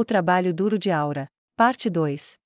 O Trabalho Duro de Aura. Parte 2.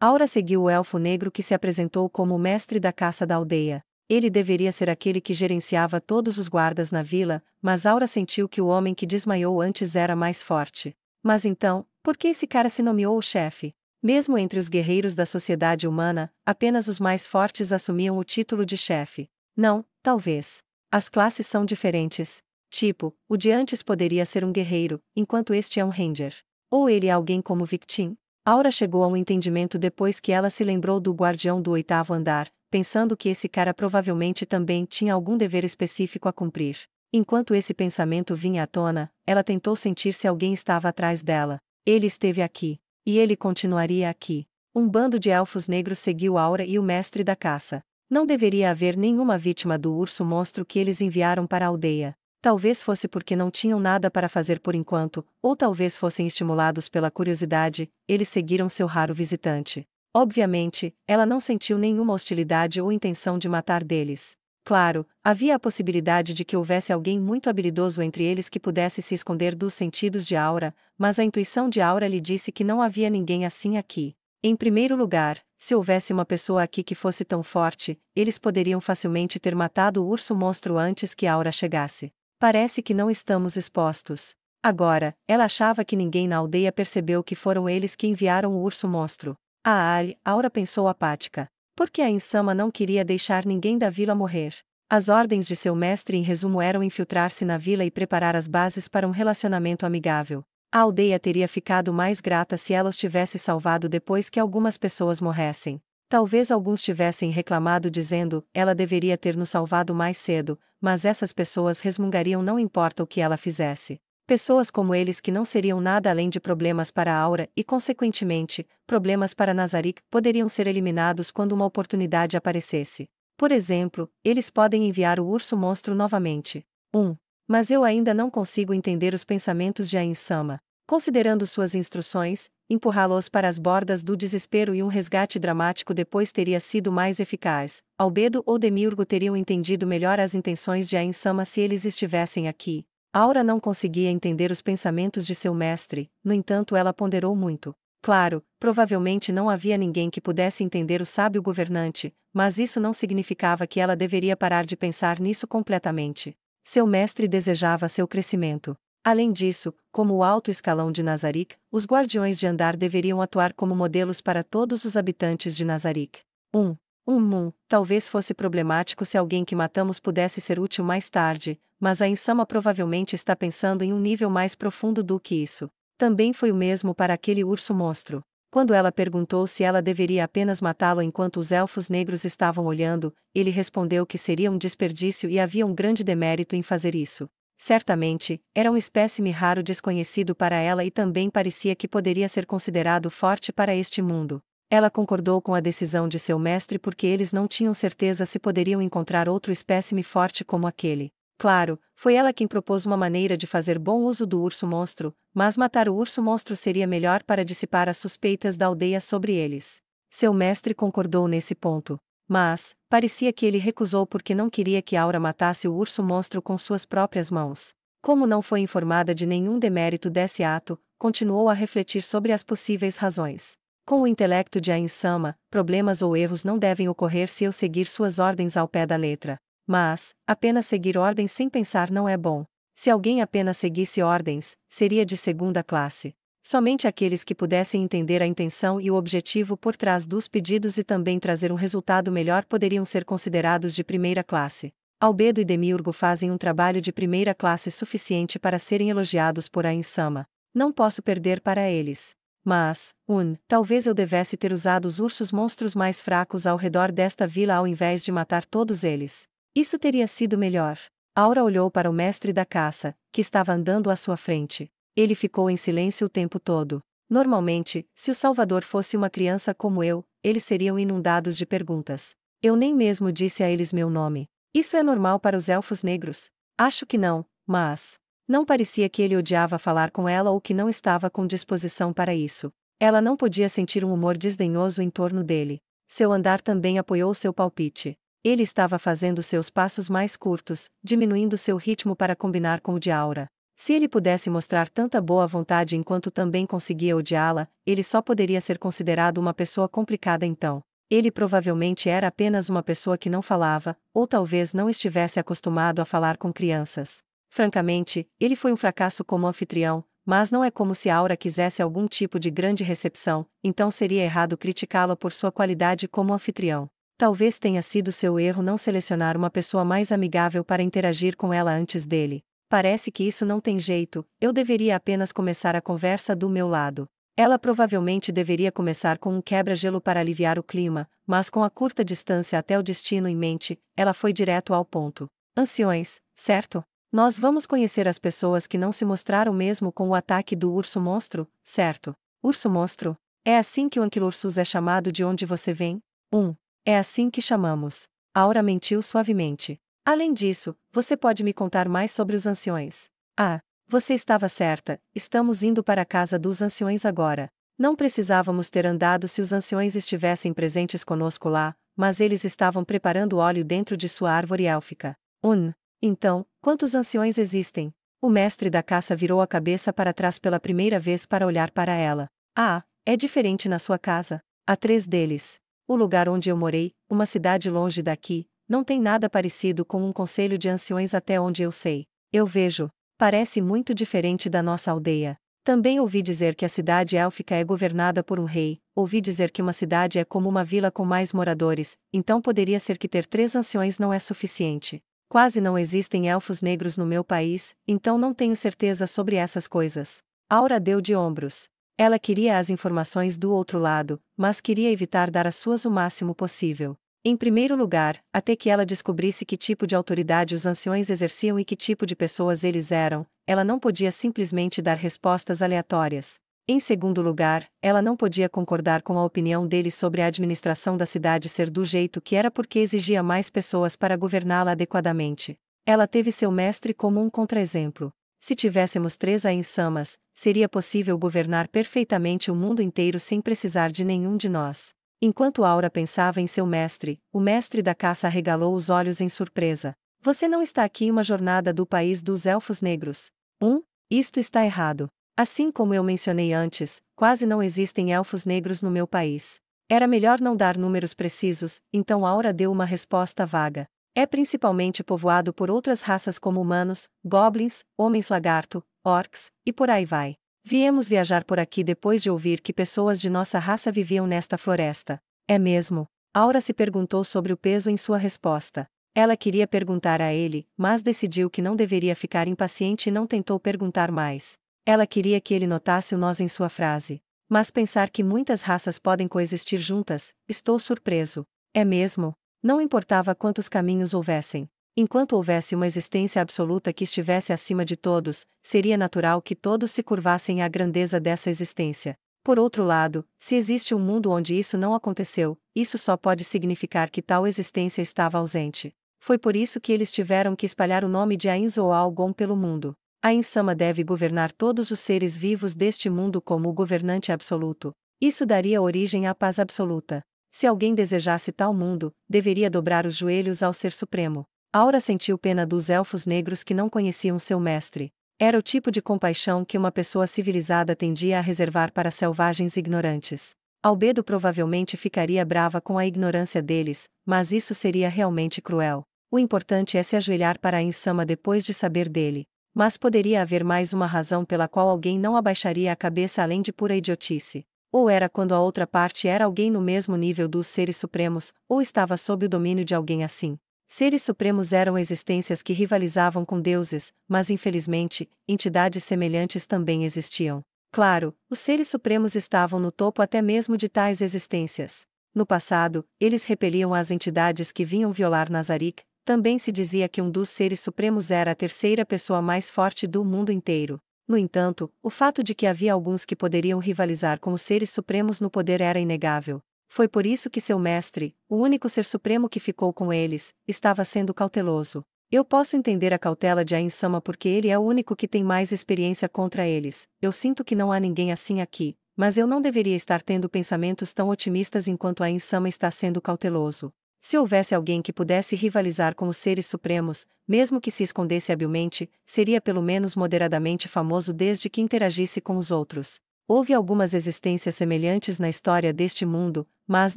Aura seguiu o elfo negro que se apresentou como o mestre da caça da aldeia. Ele deveria ser aquele que gerenciava todos os guardas na vila, mas Aura sentiu que o homem que desmaiou antes era mais forte. Mas então, por que esse cara se nomeou o chefe? Mesmo entre os guerreiros da sociedade humana, apenas os mais fortes assumiam o título de chefe. Não, talvez. As classes são diferentes. Tipo, o de antes poderia ser um guerreiro, enquanto este é um ranger. Ou ele é alguém como Victim? Aura chegou ao entendimento depois que ela se lembrou do guardião do oitavo andar, pensando que esse cara provavelmente também tinha algum dever específico a cumprir. Enquanto esse pensamento vinha à tona, ela tentou sentir se alguém estava atrás dela. Ele esteve aqui. E ele continuaria aqui. Um bando de elfos negros seguiu Aura e o mestre da caça. Não deveria haver nenhuma vítima do urso monstro que eles enviaram para a aldeia. Talvez fosse porque não tinham nada para fazer por enquanto, ou talvez fossem estimulados pela curiosidade, eles seguiram seu raro visitante. Obviamente, ela não sentiu nenhuma hostilidade ou intenção de matar deles. Claro, havia a possibilidade de que houvesse alguém muito habilidoso entre eles que pudesse se esconder dos sentidos de Aura, mas a intuição de Aura lhe disse que não havia ninguém assim aqui. Em primeiro lugar, se houvesse uma pessoa aqui que fosse tão forte, eles poderiam facilmente ter matado o urso monstro antes que Aura chegasse. Parece que não estamos expostos. Agora, ela achava que ninguém na aldeia percebeu que foram eles que enviaram o urso monstro. A Ari, Aura pensou apática. Porque a insama não queria deixar ninguém da vila morrer. As ordens de seu mestre em resumo eram infiltrar-se na vila e preparar as bases para um relacionamento amigável. A aldeia teria ficado mais grata se ela os tivesse salvado depois que algumas pessoas morressem. Talvez alguns tivessem reclamado dizendo, ela deveria ter nos salvado mais cedo, mas essas pessoas resmungariam não importa o que ela fizesse. Pessoas como eles que não seriam nada além de problemas para Aura e, consequentemente, problemas para Nazarick poderiam ser eliminados quando uma oportunidade aparecesse. Por exemplo, eles podem enviar o urso monstro novamente. 1. Um. Mas eu ainda não consigo entender os pensamentos de Ainsama. Considerando suas instruções, empurrá-los para as bordas do desespero e um resgate dramático depois teria sido mais eficaz. Albedo ou Demiurgo teriam entendido melhor as intenções de Ain Sama se eles estivessem aqui. Aura não conseguia entender os pensamentos de seu mestre, no entanto ela ponderou muito. Claro, provavelmente não havia ninguém que pudesse entender o sábio governante, mas isso não significava que ela deveria parar de pensar nisso completamente. Seu mestre desejava seu crescimento. Além disso, como o alto escalão de Nazarick, os guardiões de andar deveriam atuar como modelos para todos os habitantes de Nazarick. 1. Um Mum, talvez fosse problemático se alguém que matamos pudesse ser útil mais tarde, mas a Insama provavelmente está pensando em um nível mais profundo do que isso. Também foi o mesmo para aquele urso monstro. Quando ela perguntou se ela deveria apenas matá-lo enquanto os elfos negros estavam olhando, ele respondeu que seria um desperdício e havia um grande demérito em fazer isso. Certamente, era um espécime raro desconhecido para ela e também parecia que poderia ser considerado forte para este mundo. Ela concordou com a decisão de seu mestre porque eles não tinham certeza se poderiam encontrar outro espécime forte como aquele. Claro, foi ela quem propôs uma maneira de fazer bom uso do urso monstro, mas matar o urso monstro seria melhor para dissipar as suspeitas da aldeia sobre eles. Seu mestre concordou nesse ponto. Mas, parecia que ele recusou porque não queria que Aura matasse o urso monstro com suas próprias mãos. Como não foi informada de nenhum demérito desse ato, continuou a refletir sobre as possíveis razões. Com o intelecto de Ainsama, problemas ou erros não devem ocorrer se eu seguir suas ordens ao pé da letra. Mas, apenas seguir ordens sem pensar não é bom. Se alguém apenas seguisse ordens, seria de segunda classe. Somente aqueles que pudessem entender a intenção e o objetivo por trás dos pedidos e também trazer um resultado melhor poderiam ser considerados de primeira classe. Albedo e Demiurgo fazem um trabalho de primeira classe suficiente para serem elogiados por Ainsama. Não posso perder para eles. Mas, un, talvez eu devesse ter usado os ursos monstros mais fracos ao redor desta vila ao invés de matar todos eles. Isso teria sido melhor. Aura olhou para o mestre da caça, que estava andando à sua frente. Ele ficou em silêncio o tempo todo. Normalmente, se o Salvador fosse uma criança como eu, eles seriam inundados de perguntas. Eu nem mesmo disse a eles meu nome. Isso é normal para os elfos negros? Acho que não, mas. Não parecia que ele odiava falar com ela ou que não estava com disposição para isso. Ela não podia sentir um humor desdenhoso em torno dele. Seu andar também apoiou seu palpite. Ele estava fazendo seus passos mais curtos, diminuindo seu ritmo para combinar com o de Aura. Se ele pudesse mostrar tanta boa vontade enquanto também conseguia odiá-la, ele só poderia ser considerado uma pessoa complicada então. Ele provavelmente era apenas uma pessoa que não falava, ou talvez não estivesse acostumado a falar com crianças. Francamente, ele foi um fracasso como anfitrião, mas não é como se Aura quisesse algum tipo de grande recepção, então seria errado criticá-la por sua qualidade como anfitrião. Talvez tenha sido seu erro não selecionar uma pessoa mais amigável para interagir com ela antes dele. Parece que isso não tem jeito, eu deveria apenas começar a conversa do meu lado. Ela provavelmente deveria começar com um quebra-gelo para aliviar o clima, mas com a curta distância até o destino em mente, ela foi direto ao ponto. Anciões, certo? Nós vamos conhecer as pessoas que não se mostraram mesmo com o ataque do urso monstro, certo? Urso monstro? É assim que o Anquilursus é chamado de onde você vem? 1. Um. É assim que chamamos. Aura mentiu suavemente. Além disso, você pode me contar mais sobre os anciões. Ah, você estava certa, estamos indo para a casa dos anciões agora. Não precisávamos ter andado se os anciões estivessem presentes conosco lá, mas eles estavam preparando óleo dentro de sua árvore élfica. Un. Então, quantos anciões existem? O mestre da caça virou a cabeça para trás pela primeira vez para olhar para ela. Ah, é diferente na sua casa. Há três deles. O lugar onde eu morei, uma cidade longe daqui, não tem nada parecido com um conselho de anciões até onde eu sei. Eu vejo, parece muito diferente da nossa aldeia. Também ouvi dizer que a cidade élfica é governada por um rei, ouvi dizer que uma cidade é como uma vila com mais moradores, então poderia ser que ter três anciões não é suficiente. Quase não existem elfos negros no meu país, então não tenho certeza sobre essas coisas. Aura deu de ombros. Ela queria as informações do outro lado, mas queria evitar dar as suas o máximo possível. Em primeiro lugar, até que ela descobrisse que tipo de autoridade os anciões exerciam e que tipo de pessoas eles eram, ela não podia simplesmente dar respostas aleatórias. Em segundo lugar, ela não podia concordar com a opinião dele sobre a administração da cidade ser do jeito que era porque exigia mais pessoas para governá-la adequadamente. Ela teve seu mestre como um contraexemplo. Se tivéssemos três ainsamas, seria possível governar perfeitamente o mundo inteiro sem precisar de nenhum de nós. Enquanto Aura pensava em seu mestre, o mestre da caça arregalou os olhos em surpresa. Você não está aqui uma jornada do país dos elfos negros. Um, isto está errado. Assim como eu mencionei antes, quase não existem elfos negros no meu país. Era melhor não dar números precisos, então Aura deu uma resposta vaga. É principalmente povoado por outras raças como humanos, goblins, homens lagarto, orcs, e por aí vai. Viemos viajar por aqui depois de ouvir que pessoas de nossa raça viviam nesta floresta. É mesmo? Aura se perguntou sobre o peso em sua resposta. Ela queria perguntar a ele, mas decidiu que não deveria ficar impaciente e não tentou perguntar mais. Ela queria que ele notasse o nós em sua frase. Mas pensar que muitas raças podem coexistir juntas, estou surpreso. É mesmo? Não importava quantos caminhos houvessem. Enquanto houvesse uma existência absoluta que estivesse acima de todos, seria natural que todos se curvassem à grandeza dessa existência. Por outro lado, se existe um mundo onde isso não aconteceu, isso só pode significar que tal existência estava ausente. Foi por isso que eles tiveram que espalhar o nome de Ains ou Algon pelo mundo. A Insama deve governar todos os seres vivos deste mundo como o governante absoluto. Isso daria origem à paz absoluta. Se alguém desejasse tal mundo, deveria dobrar os joelhos ao Ser Supremo. Aura sentiu pena dos elfos negros que não conheciam seu mestre. Era o tipo de compaixão que uma pessoa civilizada tendia a reservar para selvagens ignorantes. Albedo provavelmente ficaria brava com a ignorância deles, mas isso seria realmente cruel. O importante é se ajoelhar para a insama depois de saber dele. Mas poderia haver mais uma razão pela qual alguém não abaixaria a cabeça além de pura idiotice. Ou era quando a outra parte era alguém no mesmo nível dos seres supremos, ou estava sob o domínio de alguém assim. Seres supremos eram existências que rivalizavam com deuses, mas infelizmente, entidades semelhantes também existiam. Claro, os seres supremos estavam no topo até mesmo de tais existências. No passado, eles repeliam as entidades que vinham violar Nazarick, também se dizia que um dos seres supremos era a terceira pessoa mais forte do mundo inteiro. No entanto, o fato de que havia alguns que poderiam rivalizar com os seres supremos no poder era inegável. Foi por isso que seu mestre, o único ser supremo que ficou com eles, estava sendo cauteloso. Eu posso entender a cautela de Ainsama porque ele é o único que tem mais experiência contra eles. Eu sinto que não há ninguém assim aqui, mas eu não deveria estar tendo pensamentos tão otimistas enquanto Ainsama está sendo cauteloso. Se houvesse alguém que pudesse rivalizar com os seres supremos, mesmo que se escondesse habilmente, seria pelo menos moderadamente famoso desde que interagisse com os outros. Houve algumas existências semelhantes na história deste mundo, mas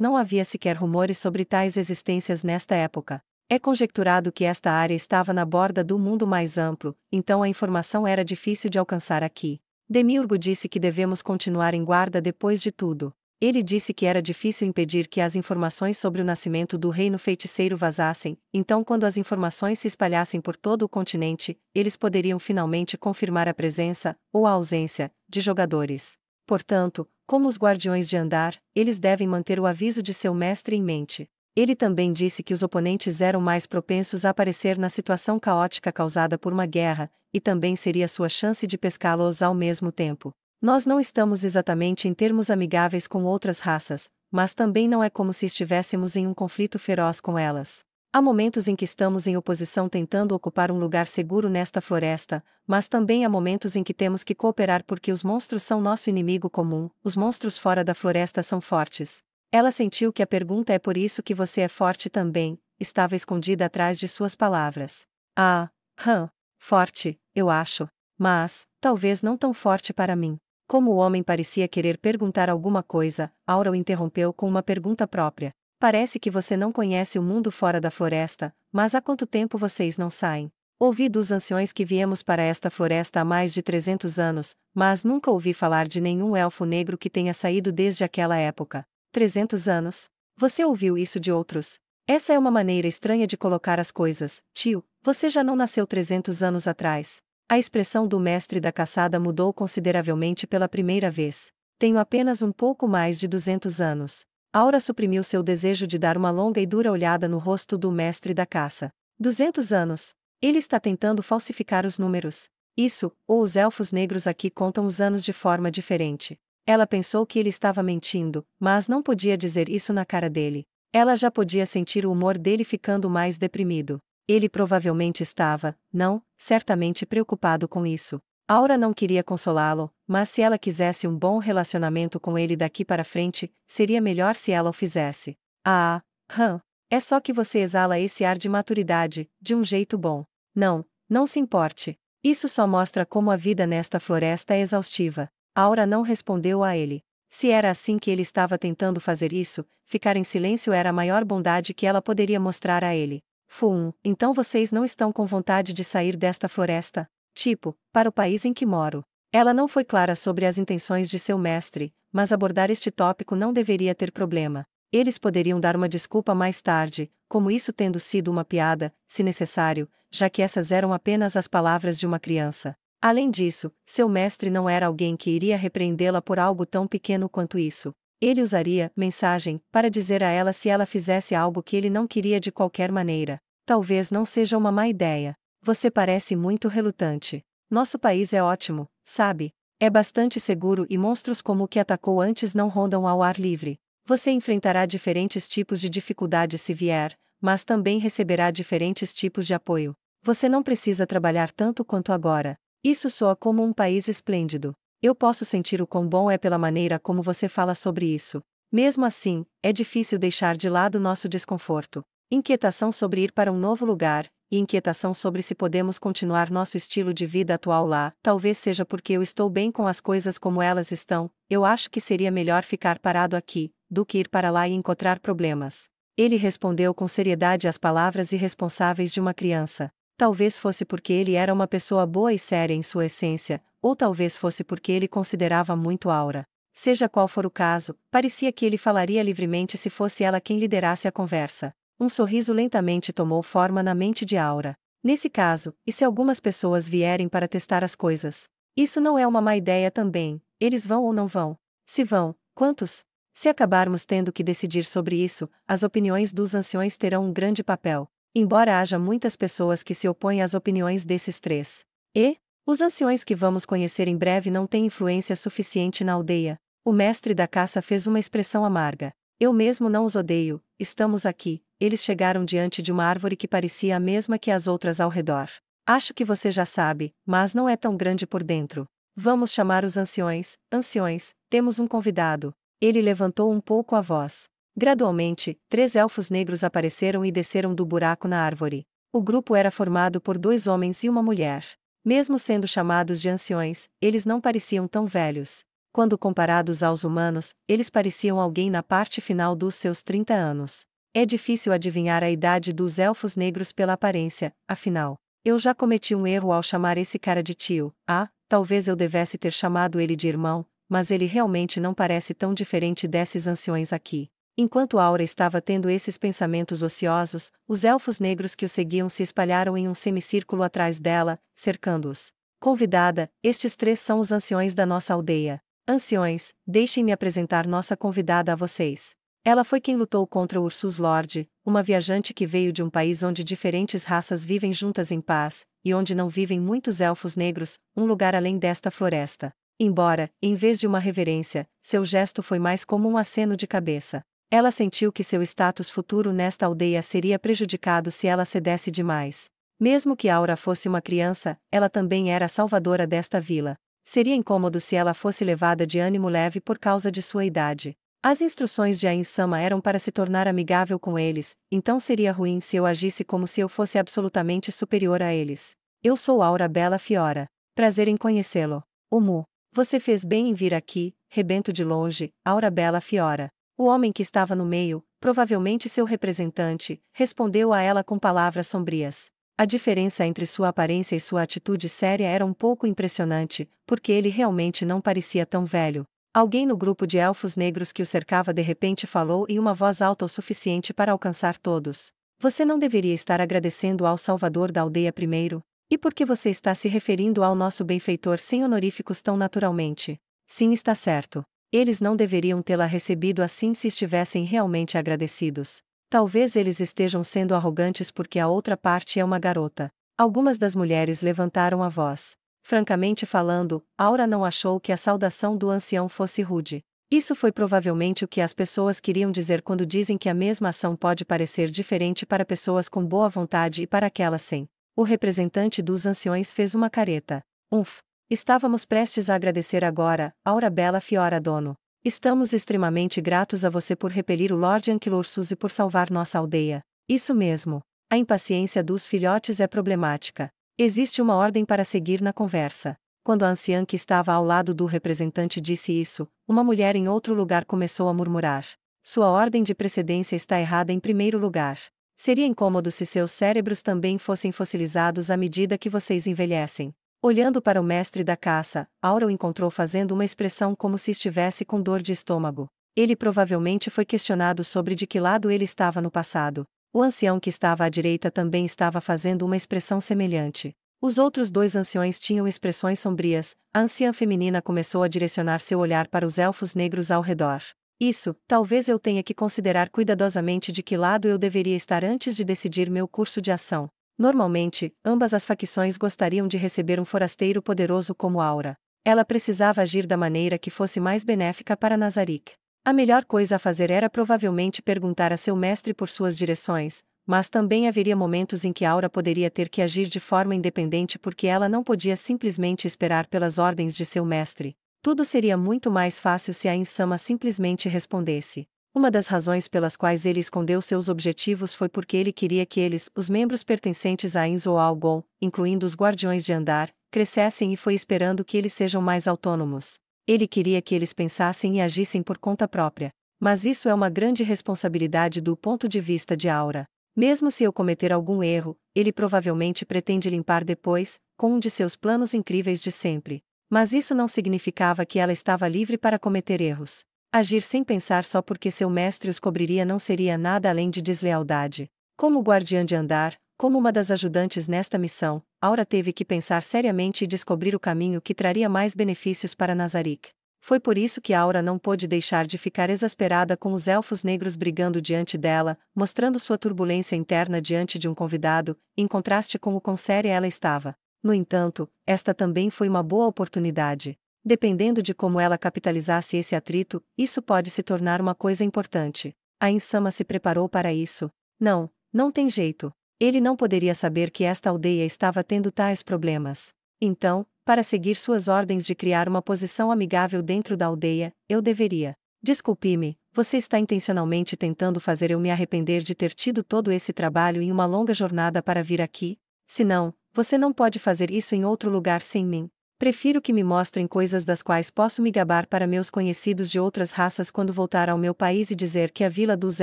não havia sequer rumores sobre tais existências nesta época. É conjecturado que esta área estava na borda do mundo mais amplo, então a informação era difícil de alcançar aqui. Demiurgo disse que devemos continuar em guarda depois de tudo. Ele disse que era difícil impedir que as informações sobre o nascimento do reino feiticeiro vazassem, então, quando as informações se espalhassem por todo o continente, eles poderiam finalmente confirmar a presença, ou a ausência, de jogadores. Portanto, como os guardiões de andar, eles devem manter o aviso de seu mestre em mente. Ele também disse que os oponentes eram mais propensos a aparecer na situação caótica causada por uma guerra, e também seria sua chance de pescá-los ao mesmo tempo. Nós não estamos exatamente em termos amigáveis com outras raças, mas também não é como se estivéssemos em um conflito feroz com elas. Há momentos em que estamos em oposição tentando ocupar um lugar seguro nesta floresta, mas também há momentos em que temos que cooperar porque os monstros são nosso inimigo comum, os monstros fora da floresta são fortes. Ela sentiu que a pergunta é por isso que você é forte também, estava escondida atrás de suas palavras. Ah, hum, forte, eu acho. Mas, talvez não tão forte para mim. Como o homem parecia querer perguntar alguma coisa, Aura o interrompeu com uma pergunta própria. Parece que você não conhece o mundo fora da floresta, mas há quanto tempo vocês não saem? Ouvi dos anciões que viemos para esta floresta há mais de 300 anos, mas nunca ouvi falar de nenhum elfo negro que tenha saído desde aquela época. 300 anos? Você ouviu isso de outros? Essa é uma maneira estranha de colocar as coisas, tio. Você já não nasceu 300 anos atrás. A expressão do mestre da caçada mudou consideravelmente pela primeira vez. Tenho apenas um pouco mais de 200 anos. Aura suprimiu seu desejo de dar uma longa e dura olhada no rosto do mestre da caça. 200 anos. Ele está tentando falsificar os números. Isso, ou os elfos negros aqui contam os anos de forma diferente. Ela pensou que ele estava mentindo, mas não podia dizer isso na cara dele. Ela já podia sentir o humor dele ficando mais deprimido. Ele provavelmente estava, não, certamente preocupado com isso. Aura não queria consolá-lo, mas se ela quisesse um bom relacionamento com ele daqui para frente, seria melhor se ela o fizesse. Ah, hã, é só que você exala esse ar de maturidade, de um jeito bom. Não, não se importe. Isso só mostra como a vida nesta floresta é exaustiva. Aura não respondeu a ele. Se era assim que ele estava tentando fazer isso, ficar em silêncio era a maior bondade que ela poderia mostrar a ele. Fum, então vocês não estão com vontade de sair desta floresta? Tipo, para o país em que moro. Ela não foi clara sobre as intenções de seu mestre, mas abordar este tópico não deveria ter problema. Eles poderiam dar uma desculpa mais tarde, como isso tendo sido uma piada, se necessário, já que essas eram apenas as palavras de uma criança. Além disso, seu mestre não era alguém que iria repreendê-la por algo tão pequeno quanto isso. Ele usaria mensagem para dizer a ela se ela fizesse algo que ele não queria de qualquer maneira. Talvez não seja uma má ideia. Você parece muito relutante. Nosso país é ótimo, sabe? É bastante seguro e monstros como o que atacou antes não rondam ao ar livre. Você enfrentará diferentes tipos de dificuldades se vier, mas também receberá diferentes tipos de apoio. Você não precisa trabalhar tanto quanto agora. Isso soa como um país esplêndido. Eu posso sentir o quão bom é pela maneira como você fala sobre isso. Mesmo assim, é difícil deixar de lado nosso desconforto. Inquietação sobre ir para um novo lugar, e inquietação sobre se podemos continuar nosso estilo de vida atual lá, talvez seja porque eu estou bem com as coisas como elas estão, eu acho que seria melhor ficar parado aqui, do que ir para lá e encontrar problemas. Ele respondeu com seriedade às palavras irresponsáveis de uma criança. Talvez fosse porque ele era uma pessoa boa e séria em sua essência, ou talvez fosse porque ele considerava muito Aura. Seja qual for o caso, parecia que ele falaria livremente se fosse ela quem liderasse a conversa. Um sorriso lentamente tomou forma na mente de Aura. Nesse caso, e se algumas pessoas vierem para testar as coisas? Isso não é uma má ideia também, eles vão ou não vão? Se vão, quantos? Se acabarmos tendo que decidir sobre isso, as opiniões dos anciões terão um grande papel embora haja muitas pessoas que se opõem às opiniões desses três. E, os anciões que vamos conhecer em breve não têm influência suficiente na aldeia, o mestre da caça fez uma expressão amarga. Eu mesmo não os odeio, estamos aqui. Eles chegaram diante de uma árvore que parecia a mesma que as outras ao redor. Acho que você já sabe, mas não é tão grande por dentro. Vamos chamar os anciões, anciões, temos um convidado. Ele levantou um pouco a voz. Gradualmente, três elfos negros apareceram e desceram do buraco na árvore. O grupo era formado por dois homens e uma mulher. Mesmo sendo chamados de anciões, eles não pareciam tão velhos. Quando comparados aos humanos, eles pareciam alguém na parte final dos seus 30 anos. É difícil adivinhar a idade dos elfos negros pela aparência, afinal. Eu já cometi um erro ao chamar esse cara de tio. Ah, talvez eu devesse ter chamado ele de irmão, mas ele realmente não parece tão diferente desses anciões aqui. Enquanto Aura estava tendo esses pensamentos ociosos, os elfos negros que o seguiam se espalharam em um semicírculo atrás dela, cercando-os. Convidada, estes três são os anciões da nossa aldeia. Anciões, deixem-me apresentar nossa convidada a vocês. Ela foi quem lutou contra Ursus Lorde, uma viajante que veio de um país onde diferentes raças vivem juntas em paz, e onde não vivem muitos elfos negros, um lugar além desta floresta. Embora, em vez de uma reverência, seu gesto foi mais como um aceno de cabeça. Ela sentiu que seu status futuro nesta aldeia seria prejudicado se ela cedesse demais. Mesmo que Aura fosse uma criança, ela também era a salvadora desta vila. Seria incômodo se ela fosse levada de ânimo leve por causa de sua idade. As instruções de Ainsama eram para se tornar amigável com eles, então seria ruim se eu agisse como se eu fosse absolutamente superior a eles. Eu sou Aura Bela Fiora. Prazer em conhecê-lo. Umu. Você fez bem em vir aqui, rebento de longe, Aura Bela Fiora. O homem que estava no meio, provavelmente seu representante, respondeu a ela com palavras sombrias. A diferença entre sua aparência e sua atitude séria era um pouco impressionante, porque ele realmente não parecia tão velho. Alguém no grupo de elfos negros que o cercava de repente falou em uma voz alta o suficiente para alcançar todos. Você não deveria estar agradecendo ao salvador da aldeia primeiro? E por que você está se referindo ao nosso benfeitor sem honoríficos tão naturalmente? Sim, está certo eles não deveriam tê-la recebido assim se estivessem realmente agradecidos. Talvez eles estejam sendo arrogantes porque a outra parte é uma garota. Algumas das mulheres levantaram a voz. Francamente falando, Aura não achou que a saudação do ancião fosse rude. Isso foi provavelmente o que as pessoas queriam dizer quando dizem que a mesma ação pode parecer diferente para pessoas com boa vontade e para aquelas sem. O representante dos anciões fez uma careta. Umf, Estávamos prestes a agradecer agora, Aura Bela Fiora Dono. Estamos extremamente gratos a você por repelir o Lorde Anquilorsus e por salvar nossa aldeia. Isso mesmo. A impaciência dos filhotes é problemática. Existe uma ordem para seguir na conversa. Quando a anciã que estava ao lado do representante disse isso, uma mulher em outro lugar começou a murmurar. Sua ordem de precedência está errada em primeiro lugar. Seria incômodo se seus cérebros também fossem fossilizados à medida que vocês envelhecem. Olhando para o mestre da caça, Aura o encontrou fazendo uma expressão como se estivesse com dor de estômago. Ele provavelmente foi questionado sobre de que lado ele estava no passado. O ancião que estava à direita também estava fazendo uma expressão semelhante. Os outros dois anciões tinham expressões sombrias, a anciã feminina começou a direcionar seu olhar para os elfos negros ao redor. Isso, talvez eu tenha que considerar cuidadosamente de que lado eu deveria estar antes de decidir meu curso de ação. Normalmente, ambas as facções gostariam de receber um forasteiro poderoso como Aura. Ela precisava agir da maneira que fosse mais benéfica para Nazarick. A melhor coisa a fazer era provavelmente perguntar a seu mestre por suas direções, mas também haveria momentos em que Aura poderia ter que agir de forma independente porque ela não podia simplesmente esperar pelas ordens de seu mestre. Tudo seria muito mais fácil se a Insama simplesmente respondesse: uma das razões pelas quais ele escondeu seus objetivos foi porque ele queria que eles, os membros pertencentes a Inz ou Algon, incluindo os Guardiões de Andar, crescessem e foi esperando que eles sejam mais autônomos. Ele queria que eles pensassem e agissem por conta própria. Mas isso é uma grande responsabilidade do ponto de vista de Aura. Mesmo se eu cometer algum erro, ele provavelmente pretende limpar depois, com um de seus planos incríveis de sempre. Mas isso não significava que ela estava livre para cometer erros. Agir sem pensar só porque seu mestre os cobriria não seria nada além de deslealdade. Como guardiã de andar, como uma das ajudantes nesta missão, Aura teve que pensar seriamente e descobrir o caminho que traria mais benefícios para Nazarick. Foi por isso que Aura não pôde deixar de ficar exasperada com os elfos negros brigando diante dela, mostrando sua turbulência interna diante de um convidado, em contraste com o quão séria ela estava. No entanto, esta também foi uma boa oportunidade dependendo de como ela capitalizasse esse atrito, isso pode se tornar uma coisa importante. A Insama se preparou para isso. Não, não tem jeito. Ele não poderia saber que esta aldeia estava tendo tais problemas. Então, para seguir suas ordens de criar uma posição amigável dentro da aldeia, eu deveria. Desculpe-me, você está intencionalmente tentando fazer eu me arrepender de ter tido todo esse trabalho e uma longa jornada para vir aqui? Se não, você não pode fazer isso em outro lugar sem mim. Prefiro que me mostrem coisas das quais posso me gabar para meus conhecidos de outras raças quando voltar ao meu país e dizer que a Vila dos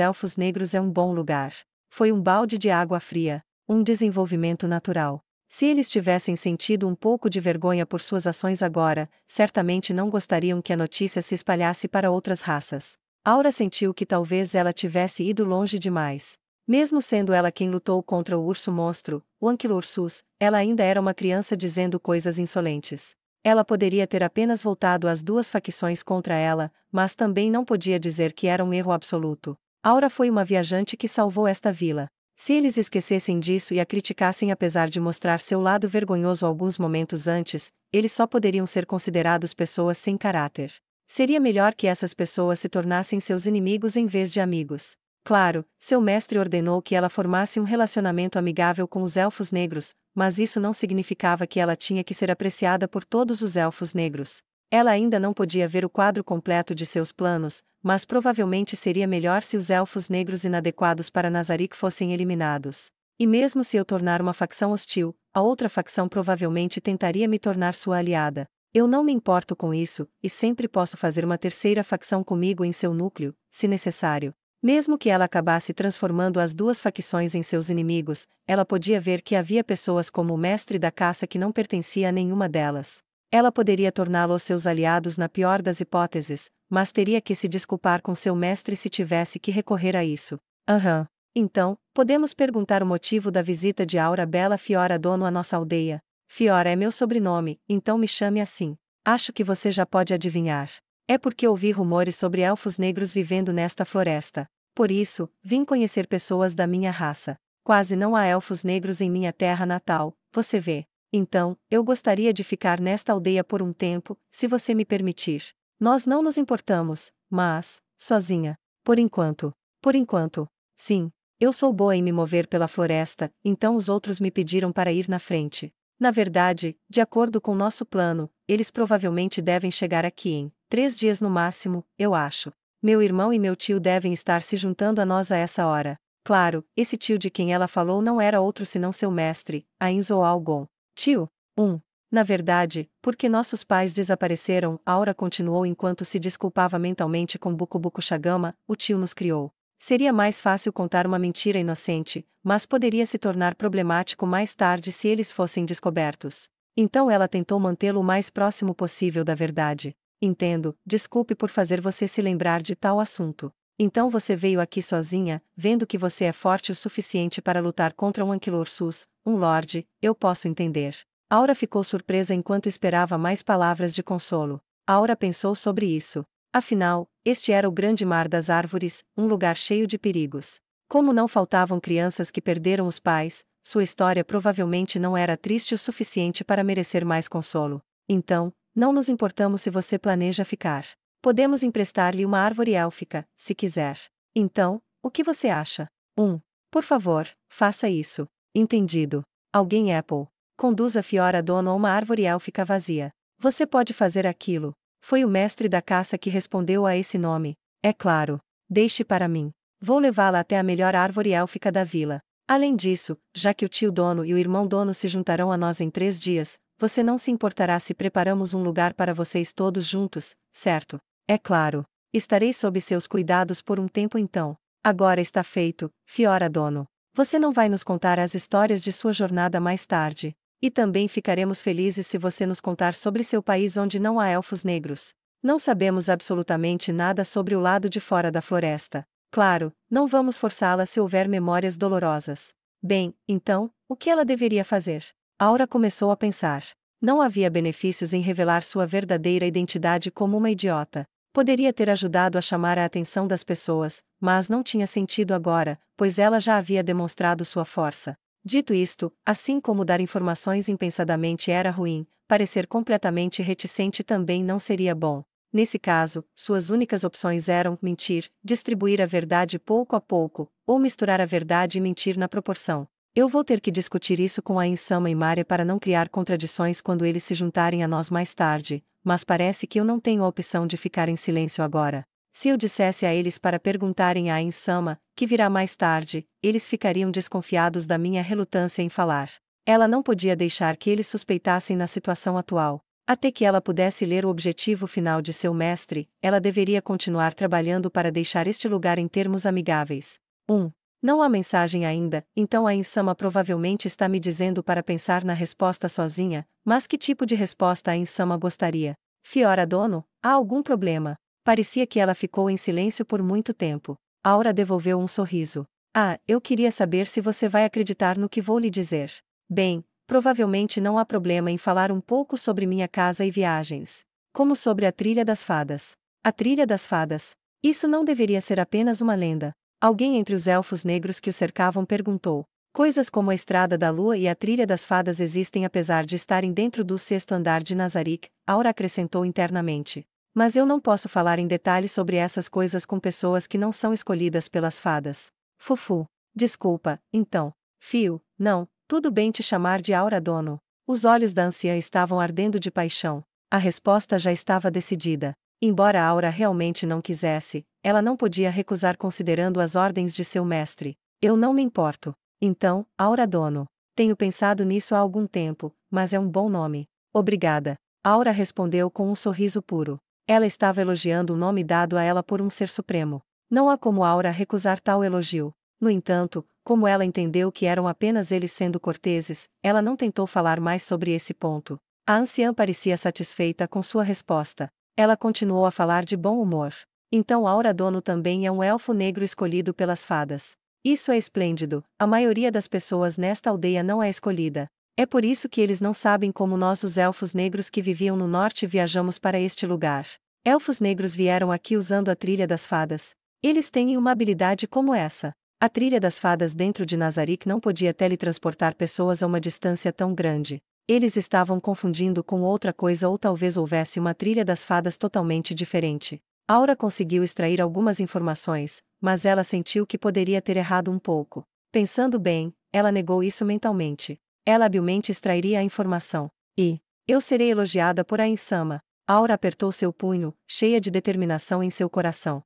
Elfos Negros é um bom lugar. Foi um balde de água fria, um desenvolvimento natural. Se eles tivessem sentido um pouco de vergonha por suas ações agora, certamente não gostariam que a notícia se espalhasse para outras raças. Aura sentiu que talvez ela tivesse ido longe demais. Mesmo sendo ela quem lutou contra o urso monstro, o Ankylosaurus, ela ainda era uma criança dizendo coisas insolentes. Ela poderia ter apenas voltado as duas facções contra ela, mas também não podia dizer que era um erro absoluto. Aura foi uma viajante que salvou esta vila. Se eles esquecessem disso e a criticassem apesar de mostrar seu lado vergonhoso alguns momentos antes, eles só poderiam ser considerados pessoas sem caráter. Seria melhor que essas pessoas se tornassem seus inimigos em vez de amigos. Claro, seu mestre ordenou que ela formasse um relacionamento amigável com os elfos negros, mas isso não significava que ela tinha que ser apreciada por todos os elfos negros. Ela ainda não podia ver o quadro completo de seus planos, mas provavelmente seria melhor se os elfos negros inadequados para Nazarick fossem eliminados. E mesmo se eu tornar uma facção hostil, a outra facção provavelmente tentaria me tornar sua aliada. Eu não me importo com isso, e sempre posso fazer uma terceira facção comigo em seu núcleo, se necessário. Mesmo que ela acabasse transformando as duas facções em seus inimigos, ela podia ver que havia pessoas como o mestre da caça que não pertencia a nenhuma delas. Ela poderia torná-los seus aliados na pior das hipóteses, mas teria que se desculpar com seu mestre se tivesse que recorrer a isso. Aham. Uhum. Então, podemos perguntar o motivo da visita de Aura Bela Fiora Dono à nossa aldeia. Fiora é meu sobrenome, então me chame assim. Acho que você já pode adivinhar. É porque ouvi rumores sobre elfos negros vivendo nesta floresta. Por isso, vim conhecer pessoas da minha raça. Quase não há elfos negros em minha terra natal, você vê. Então, eu gostaria de ficar nesta aldeia por um tempo, se você me permitir. Nós não nos importamos, mas, sozinha. Por enquanto. Por enquanto. Sim, eu sou boa em me mover pela floresta, então os outros me pediram para ir na frente. Na verdade, de acordo com nosso plano, eles provavelmente devem chegar aqui em três dias no máximo, eu acho. Meu irmão e meu tio devem estar se juntando a nós a essa hora. Claro, esse tio de quem ela falou não era outro senão seu mestre, Ainzo Algon. Tio? Um. Na verdade, porque nossos pais desapareceram, Aura continuou enquanto se desculpava mentalmente com Buku Shagama, o tio nos criou. Seria mais fácil contar uma mentira inocente, mas poderia se tornar problemático mais tarde se eles fossem descobertos. Então ela tentou mantê-lo o mais próximo possível da verdade. Entendo, desculpe por fazer você se lembrar de tal assunto. Então você veio aqui sozinha, vendo que você é forte o suficiente para lutar contra um Anquilorsus, um Lorde, eu posso entender. Aura ficou surpresa enquanto esperava mais palavras de consolo. Aura pensou sobre isso. Afinal, este era o grande mar das árvores, um lugar cheio de perigos. Como não faltavam crianças que perderam os pais, sua história provavelmente não era triste o suficiente para merecer mais consolo. Então, não nos importamos se você planeja ficar. Podemos emprestar-lhe uma árvore élfica, se quiser. Então, o que você acha? 1. Um, por favor, faça isso. Entendido. Alguém Apple. Conduza Fiora Dono a uma árvore élfica vazia. Você pode fazer aquilo. Foi o mestre da caça que respondeu a esse nome. É claro. Deixe para mim. Vou levá-la até a melhor árvore élfica da vila. Além disso, já que o tio dono e o irmão dono se juntarão a nós em três dias, você não se importará se preparamos um lugar para vocês todos juntos, certo? É claro. Estarei sob seus cuidados por um tempo então. Agora está feito, Fiora dono. Você não vai nos contar as histórias de sua jornada mais tarde. E também ficaremos felizes se você nos contar sobre seu país onde não há elfos negros. Não sabemos absolutamente nada sobre o lado de fora da floresta. Claro, não vamos forçá-la se houver memórias dolorosas. Bem, então, o que ela deveria fazer? Aura começou a pensar. Não havia benefícios em revelar sua verdadeira identidade como uma idiota. Poderia ter ajudado a chamar a atenção das pessoas, mas não tinha sentido agora, pois ela já havia demonstrado sua força. Dito isto, assim como dar informações impensadamente era ruim, parecer completamente reticente também não seria bom. Nesse caso, suas únicas opções eram mentir, distribuir a verdade pouco a pouco, ou misturar a verdade e mentir na proporção. Eu vou ter que discutir isso com a Insama e Mária para não criar contradições quando eles se juntarem a nós mais tarde, mas parece que eu não tenho a opção de ficar em silêncio agora. Se eu dissesse a eles para perguntarem à Insama, que virá mais tarde, eles ficariam desconfiados da minha relutância em falar. Ela não podia deixar que eles suspeitassem na situação atual. Até que ela pudesse ler o objetivo final de seu mestre, ela deveria continuar trabalhando para deixar este lugar em termos amigáveis. 1. Um, não há mensagem ainda, então a Insama provavelmente está me dizendo para pensar na resposta sozinha, mas que tipo de resposta a Insama gostaria? Fiora dono, há algum problema? Parecia que ela ficou em silêncio por muito tempo. Aura devolveu um sorriso. Ah, eu queria saber se você vai acreditar no que vou lhe dizer. Bem, provavelmente não há problema em falar um pouco sobre minha casa e viagens. Como sobre a Trilha das Fadas. A Trilha das Fadas. Isso não deveria ser apenas uma lenda. Alguém entre os elfos negros que o cercavam perguntou. Coisas como a Estrada da Lua e a Trilha das Fadas existem apesar de estarem dentro do sexto andar de Nazarick, Aura acrescentou internamente. Mas eu não posso falar em detalhes sobre essas coisas com pessoas que não são escolhidas pelas fadas. Fufu. Desculpa, então. Fio, não, tudo bem te chamar de Aura Dono. Os olhos da anciã estavam ardendo de paixão. A resposta já estava decidida. Embora Aura realmente não quisesse, ela não podia recusar considerando as ordens de seu mestre. Eu não me importo. Então, Aura Dono. Tenho pensado nisso há algum tempo, mas é um bom nome. Obrigada. Aura respondeu com um sorriso puro. Ela estava elogiando o nome dado a ela por um ser supremo. Não há como Aura recusar tal elogio. No entanto, como ela entendeu que eram apenas eles sendo corteses, ela não tentou falar mais sobre esse ponto. A anciã parecia satisfeita com sua resposta. Ela continuou a falar de bom humor. Então Aura Dono também é um elfo negro escolhido pelas fadas. Isso é esplêndido, a maioria das pessoas nesta aldeia não é escolhida. É por isso que eles não sabem como nós, os elfos negros que viviam no norte, viajamos para este lugar. Elfos negros vieram aqui usando a trilha das fadas. Eles têm uma habilidade como essa. A trilha das fadas dentro de Nazarick não podia teletransportar pessoas a uma distância tão grande. Eles estavam confundindo com outra coisa ou talvez houvesse uma trilha das fadas totalmente diferente. Aura conseguiu extrair algumas informações, mas ela sentiu que poderia ter errado um pouco. Pensando bem, ela negou isso mentalmente. Ela habilmente extrairia a informação. E, eu serei elogiada por a insama. Aura apertou seu punho, cheia de determinação em seu coração.